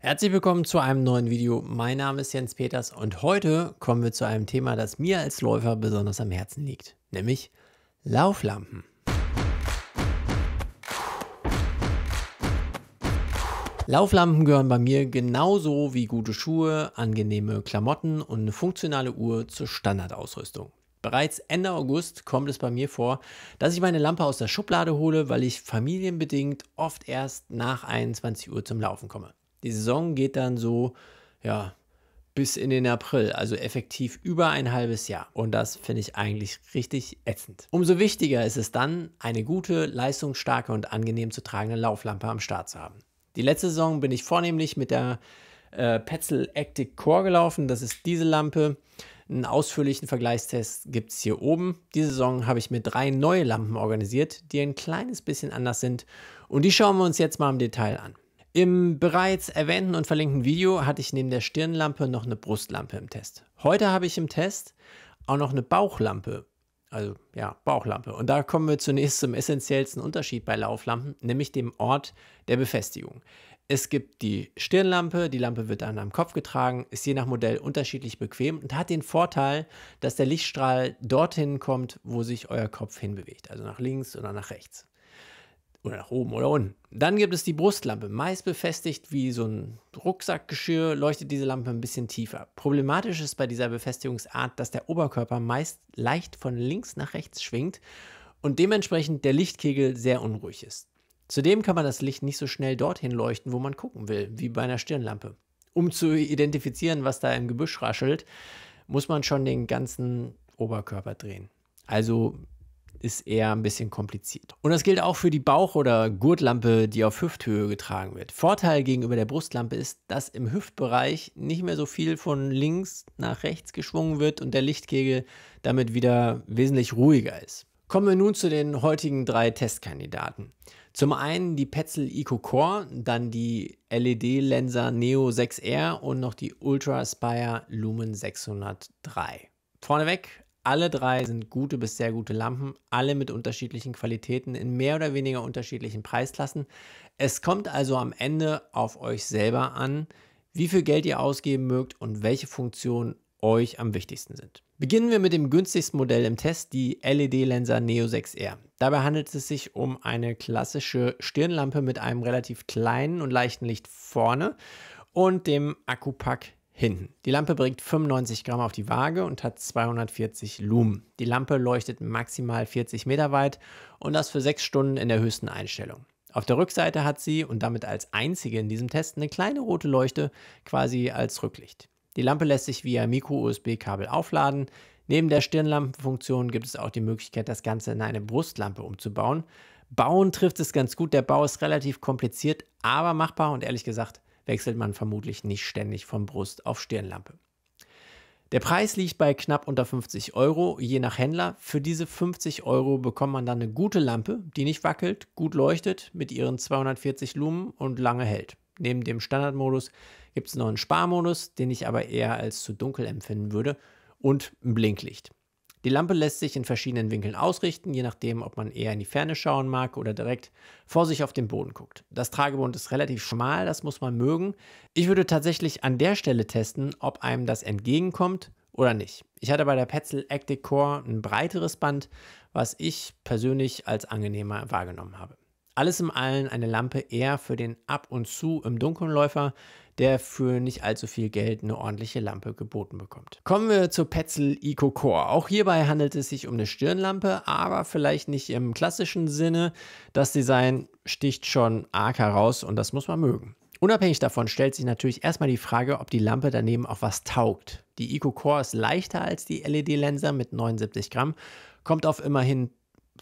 Herzlich willkommen zu einem neuen Video. Mein Name ist Jens Peters und heute kommen wir zu einem Thema, das mir als Läufer besonders am Herzen liegt, nämlich Lauflampen. Lauflampen gehören bei mir genauso wie gute Schuhe, angenehme Klamotten und eine funktionale Uhr zur Standardausrüstung. Bereits Ende August kommt es bei mir vor, dass ich meine Lampe aus der Schublade hole, weil ich familienbedingt oft erst nach 21 Uhr zum Laufen komme. Die Saison geht dann so, ja, bis in den April, also effektiv über ein halbes Jahr. Und das finde ich eigentlich richtig ätzend. Umso wichtiger ist es dann, eine gute, leistungsstarke und angenehm zu tragende Lauflampe am Start zu haben. Die letzte Saison bin ich vornehmlich mit der äh, Petzl Actic Core gelaufen. Das ist diese Lampe. Einen ausführlichen Vergleichstest gibt es hier oben. Diese Saison habe ich mir drei neue Lampen organisiert, die ein kleines bisschen anders sind. Und die schauen wir uns jetzt mal im Detail an. Im bereits erwähnten und verlinkten Video hatte ich neben der Stirnlampe noch eine Brustlampe im Test. Heute habe ich im Test auch noch eine Bauchlampe. Also ja, Bauchlampe. Und da kommen wir zunächst zum essentiellsten Unterschied bei Lauflampen, nämlich dem Ort der Befestigung. Es gibt die Stirnlampe, die Lampe wird an einem Kopf getragen, ist je nach Modell unterschiedlich bequem und hat den Vorteil, dass der Lichtstrahl dorthin kommt, wo sich euer Kopf hinbewegt, also nach links oder nach rechts oder nach oben oder unten. Dann gibt es die Brustlampe. Meist befestigt wie so ein Rucksackgeschirr leuchtet diese Lampe ein bisschen tiefer. Problematisch ist bei dieser Befestigungsart, dass der Oberkörper meist leicht von links nach rechts schwingt und dementsprechend der Lichtkegel sehr unruhig ist. Zudem kann man das Licht nicht so schnell dorthin leuchten, wo man gucken will, wie bei einer Stirnlampe. Um zu identifizieren, was da im Gebüsch raschelt, muss man schon den ganzen Oberkörper drehen. Also ist eher ein bisschen kompliziert. Und das gilt auch für die Bauch- oder Gurtlampe, die auf Hüfthöhe getragen wird. Vorteil gegenüber der Brustlampe ist, dass im Hüftbereich nicht mehr so viel von links nach rechts geschwungen wird und der Lichtkegel damit wieder wesentlich ruhiger ist. Kommen wir nun zu den heutigen drei Testkandidaten. Zum einen die Petzl Eco Core, dann die LED Lenser Neo 6R und noch die Ultra Spire Lumen 603. Vorneweg alle drei sind gute bis sehr gute Lampen, alle mit unterschiedlichen Qualitäten in mehr oder weniger unterschiedlichen Preisklassen. Es kommt also am Ende auf euch selber an, wie viel Geld ihr ausgeben mögt und welche Funktionen euch am wichtigsten sind. Beginnen wir mit dem günstigsten Modell im Test, die LED-Lenser Neo 6R. Dabei handelt es sich um eine klassische Stirnlampe mit einem relativ kleinen und leichten Licht vorne und dem Akkupack hinten. Die Lampe bringt 95 Gramm auf die Waage und hat 240 Lumen. Die Lampe leuchtet maximal 40 Meter weit und das für 6 Stunden in der höchsten Einstellung. Auf der Rückseite hat sie und damit als einzige in diesem Test eine kleine rote Leuchte quasi als Rücklicht. Die Lampe lässt sich via Micro-USB-Kabel aufladen. Neben der Stirnlampenfunktion gibt es auch die Möglichkeit, das Ganze in eine Brustlampe umzubauen. Bauen trifft es ganz gut. Der Bau ist relativ kompliziert, aber machbar und ehrlich gesagt wechselt man vermutlich nicht ständig von Brust auf Stirnlampe. Der Preis liegt bei knapp unter 50 Euro, je nach Händler. Für diese 50 Euro bekommt man dann eine gute Lampe, die nicht wackelt, gut leuchtet, mit ihren 240 Lumen und lange hält. Neben dem Standardmodus gibt es noch einen Sparmodus, den ich aber eher als zu dunkel empfinden würde, und ein Blinklicht. Die Lampe lässt sich in verschiedenen Winkeln ausrichten, je nachdem, ob man eher in die Ferne schauen mag oder direkt vor sich auf den Boden guckt. Das Tragebund ist relativ schmal, das muss man mögen. Ich würde tatsächlich an der Stelle testen, ob einem das entgegenkommt oder nicht. Ich hatte bei der Petzl Actic Core ein breiteres Band, was ich persönlich als angenehmer wahrgenommen habe. Alles im Allen eine Lampe eher für den Ab- und Zu im Dunkelnläufer, der für nicht allzu viel Geld eine ordentliche Lampe geboten bekommt. Kommen wir zur Petzl Eco Core. Auch hierbei handelt es sich um eine Stirnlampe, aber vielleicht nicht im klassischen Sinne. Das Design sticht schon arg heraus und das muss man mögen. Unabhängig davon stellt sich natürlich erstmal die Frage, ob die Lampe daneben auch was taugt. Die Eco Core ist leichter als die LED-Lenser mit 79 Gramm, kommt auf immerhin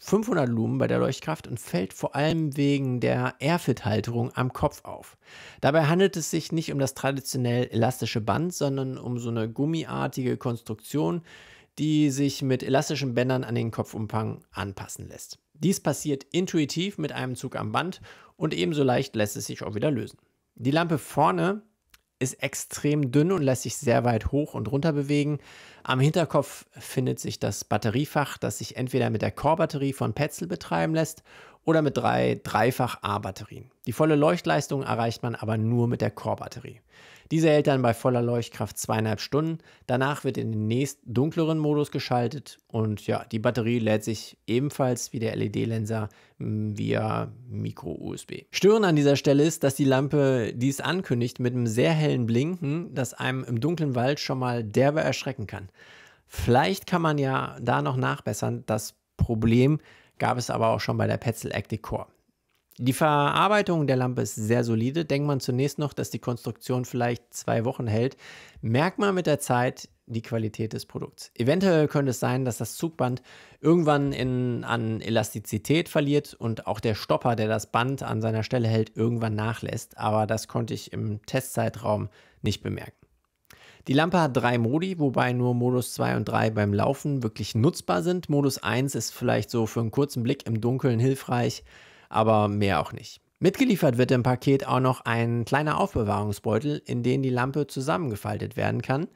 500 Lumen bei der Leuchtkraft und fällt vor allem wegen der Airfit-Halterung am Kopf auf. Dabei handelt es sich nicht um das traditionell elastische Band, sondern um so eine gummiartige Konstruktion, die sich mit elastischen Bändern an den Kopfumfang anpassen lässt. Dies passiert intuitiv mit einem Zug am Band und ebenso leicht lässt es sich auch wieder lösen. Die Lampe vorne ist extrem dünn und lässt sich sehr weit hoch und runter bewegen. Am Hinterkopf findet sich das Batteriefach, das sich entweder mit der Core-Batterie von Petzl betreiben lässt oder mit drei dreifach A-Batterien. Die volle Leuchtleistung erreicht man aber nur mit der Core-Batterie. Diese hält dann bei voller Leuchtkraft zweieinhalb Stunden. Danach wird in den nächst dunkleren Modus geschaltet und ja, die Batterie lädt sich ebenfalls wie der LED-Lenser hm, via Micro-USB. Störend an dieser Stelle ist, dass die Lampe dies ankündigt mit einem sehr hellen Blinken, das einem im dunklen Wald schon mal derbe erschrecken kann. Vielleicht kann man ja da noch nachbessern. Das Problem ist, gab es aber auch schon bei der Petzl Active Core. Die Verarbeitung der Lampe ist sehr solide. Denkt man zunächst noch, dass die Konstruktion vielleicht zwei Wochen hält, merkt man mit der Zeit die Qualität des Produkts. Eventuell könnte es sein, dass das Zugband irgendwann in, an Elastizität verliert und auch der Stopper, der das Band an seiner Stelle hält, irgendwann nachlässt. Aber das konnte ich im Testzeitraum nicht bemerken. Die Lampe hat drei Modi, wobei nur Modus 2 und 3 beim Laufen wirklich nutzbar sind. Modus 1 ist vielleicht so für einen kurzen Blick im Dunkeln hilfreich, aber mehr auch nicht. Mitgeliefert wird im Paket auch noch ein kleiner Aufbewahrungsbeutel, in den die Lampe zusammengefaltet werden kann.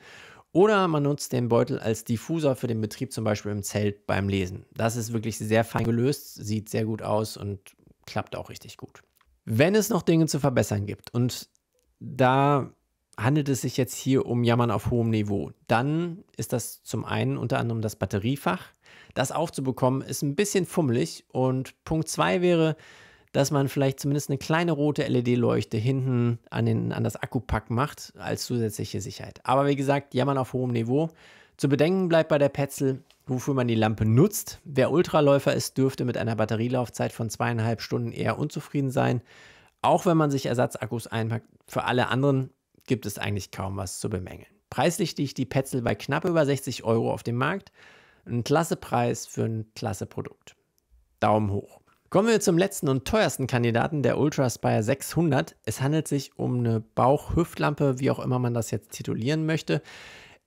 Oder man nutzt den Beutel als Diffuser für den Betrieb, zum Beispiel im Zelt beim Lesen. Das ist wirklich sehr fein gelöst, sieht sehr gut aus und klappt auch richtig gut. Wenn es noch Dinge zu verbessern gibt und da handelt es sich jetzt hier um Jammern auf hohem Niveau, dann ist das zum einen unter anderem das Batteriefach. Das aufzubekommen ist ein bisschen fummelig und Punkt 2 wäre, dass man vielleicht zumindest eine kleine rote LED-Leuchte hinten an, den, an das Akkupack macht als zusätzliche Sicherheit. Aber wie gesagt, jammern auf hohem Niveau. Zu bedenken bleibt bei der Petzl, wofür man die Lampe nutzt. Wer Ultraläufer ist, dürfte mit einer Batterielaufzeit von zweieinhalb Stunden eher unzufrieden sein. Auch wenn man sich Ersatzakkus einpackt, für alle anderen gibt es eigentlich kaum was zu bemängeln. Preislich liegt die Petzl bei knapp über 60 Euro auf dem Markt. Ein klasse Preis für ein klasse Produkt. Daumen hoch. Kommen wir zum letzten und teuersten Kandidaten der Ultra Spire 600. Es handelt sich um eine Bauch-Hüftlampe, wie auch immer man das jetzt titulieren möchte.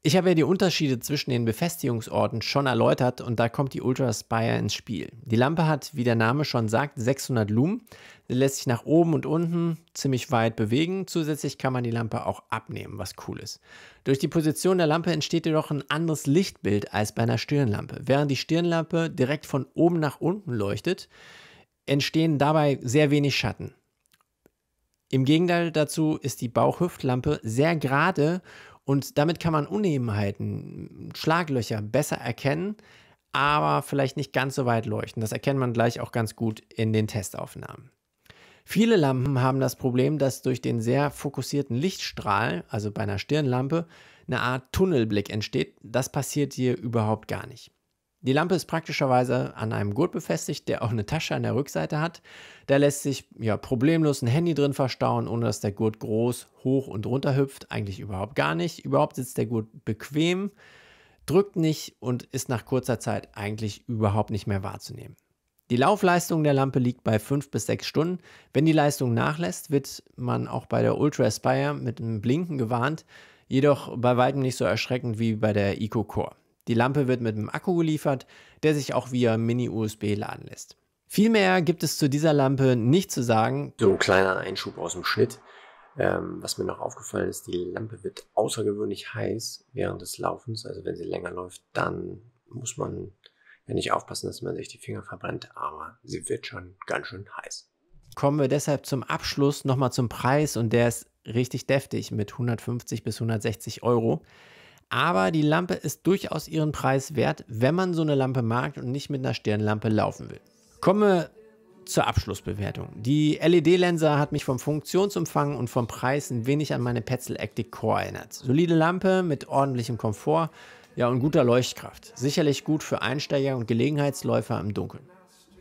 Ich habe ja die Unterschiede zwischen den Befestigungsorten schon erläutert und da kommt die Ultra Spire ins Spiel. Die Lampe hat, wie der Name schon sagt, 600 Lumen. Sie lässt sich nach oben und unten ziemlich weit bewegen. Zusätzlich kann man die Lampe auch abnehmen, was cool ist. Durch die Position der Lampe entsteht jedoch ein anderes Lichtbild als bei einer Stirnlampe. Während die Stirnlampe direkt von oben nach unten leuchtet, entstehen dabei sehr wenig Schatten. Im Gegenteil dazu ist die Bauchhüftlampe sehr gerade und damit kann man Unebenheiten, Schlaglöcher besser erkennen, aber vielleicht nicht ganz so weit leuchten. Das erkennt man gleich auch ganz gut in den Testaufnahmen. Viele Lampen haben das Problem, dass durch den sehr fokussierten Lichtstrahl, also bei einer Stirnlampe, eine Art Tunnelblick entsteht. Das passiert hier überhaupt gar nicht. Die Lampe ist praktischerweise an einem Gurt befestigt, der auch eine Tasche an der Rückseite hat. Da lässt sich ja problemlos ein Handy drin verstauen, ohne dass der Gurt groß hoch und runter hüpft. Eigentlich überhaupt gar nicht. Überhaupt sitzt der Gurt bequem, drückt nicht und ist nach kurzer Zeit eigentlich überhaupt nicht mehr wahrzunehmen. Die Laufleistung der Lampe liegt bei 5 bis 6 Stunden. Wenn die Leistung nachlässt, wird man auch bei der Ultra Aspire mit einem Blinken gewarnt, jedoch bei weitem nicht so erschreckend wie bei der Eco Core. Die Lampe wird mit einem Akku geliefert, der sich auch via Mini-USB laden lässt. Viel mehr gibt es zu dieser Lampe nicht zu sagen. So ein kleiner Einschub aus dem Schnitt. Ähm, was mir noch aufgefallen ist, die Lampe wird außergewöhnlich heiß während des Laufens. Also wenn sie länger läuft, dann muss man ja nicht aufpassen, dass man sich die Finger verbrennt, aber sie wird schon ganz schön heiß. Kommen wir deshalb zum Abschluss nochmal zum Preis und der ist richtig deftig mit 150 bis 160 Euro aber die Lampe ist durchaus ihren Preis wert, wenn man so eine Lampe mag und nicht mit einer Sternlampe laufen will. Komme zur Abschlussbewertung. Die LED-Lenser hat mich vom Funktionsumfang und vom Preis ein wenig an meine Petzl Actic Core erinnert. Solide Lampe mit ordentlichem Komfort, ja und guter Leuchtkraft. Sicherlich gut für Einsteiger und Gelegenheitsläufer im Dunkeln.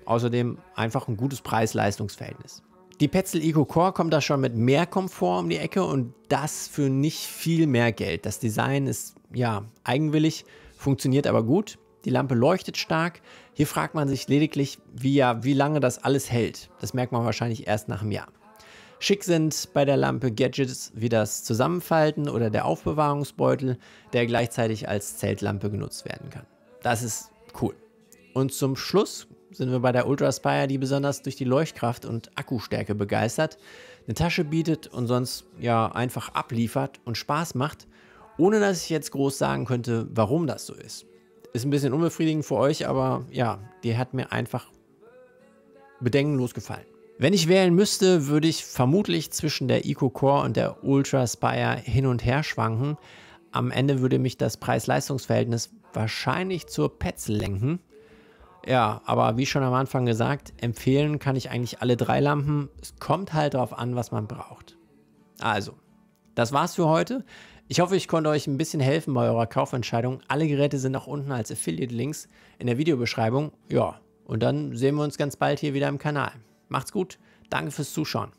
Außerdem einfach ein gutes Preis-Leistungs-Verhältnis. Die Petzl Eco Core kommt da schon mit mehr Komfort um die Ecke und das für nicht viel mehr Geld. Das Design ist ja, eigenwillig, funktioniert aber gut. Die Lampe leuchtet stark. Hier fragt man sich lediglich, wie, ja, wie lange das alles hält. Das merkt man wahrscheinlich erst nach einem Jahr. Schick sind bei der Lampe Gadgets wie das Zusammenfalten oder der Aufbewahrungsbeutel, der gleichzeitig als Zeltlampe genutzt werden kann. Das ist cool. Und zum Schluss sind wir bei der Ultraspire, die besonders durch die Leuchtkraft und Akkustärke begeistert, eine Tasche bietet und sonst ja einfach abliefert und Spaß macht, ohne dass ich jetzt groß sagen könnte, warum das so ist. Ist ein bisschen unbefriedigend für euch, aber ja, die hat mir einfach bedenkenlos gefallen. Wenn ich wählen müsste, würde ich vermutlich zwischen der Eco Core und der Ultra Spire hin und her schwanken. Am Ende würde mich das Preis-Leistungs-Verhältnis wahrscheinlich zur Petzl lenken. Ja, aber wie schon am Anfang gesagt, empfehlen kann ich eigentlich alle drei Lampen. Es kommt halt darauf an, was man braucht. Also, das war's für heute. Ich hoffe, ich konnte euch ein bisschen helfen bei eurer Kaufentscheidung. Alle Geräte sind auch unten als Affiliate-Links in der Videobeschreibung. Ja, und dann sehen wir uns ganz bald hier wieder im Kanal. Macht's gut, danke fürs Zuschauen.